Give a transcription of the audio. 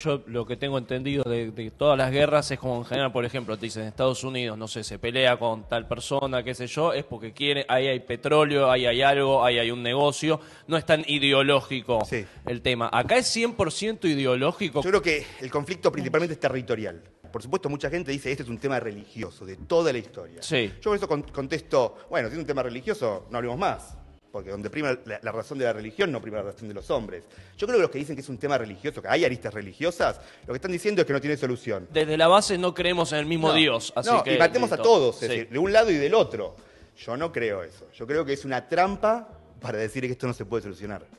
Yo lo que tengo entendido de, todas las guerras es como en general, por ejemplo, te dicen Estados Unidos, no sé, se pelea con tal persona, qué sé yo, es porque quiere, ahí hay petróleo, ahí hay algo, ahí hay un negocio, no es tan ideológico el tema. Acá es 100% ideológico. Yo creo que el conflicto principalmente es territorial. Por supuesto, mucha gente dice, este es un tema religioso de toda la historia. Yo por eso contesto, bueno, si es un tema religioso, no hablemos más porque donde prima la, razón de la religión no prima la razón de los hombres. Yo creo que los que dicen que es un tema religioso, que hay aristas religiosas, lo que están diciendo es que no tiene solución. Desde la base no creemos en el mismo Dios, así no, y matemos a todos, es decir, de un lado y del otro. Yo no creo eso. Yo creo que es una trampa para decir que esto no se puede solucionar.